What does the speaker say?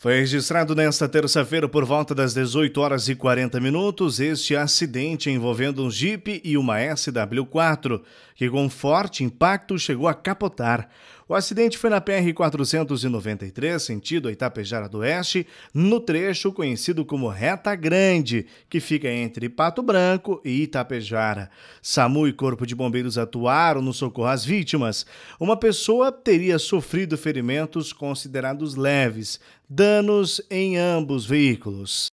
Foi registrado nesta terça-feira por volta das 18 horas e 40 minutos este acidente envolvendo um Jeep e uma SW4, que com forte impacto chegou a capotar. O acidente foi na PR-493, sentido Itapejara do Oeste, no trecho conhecido como Reta Grande, que fica entre Pato Branco e Itapejara. SAMU e Corpo de Bombeiros atuaram no socorro às vítimas. Uma pessoa teria sofrido ferimentos considerados leves, danos em ambos veículos.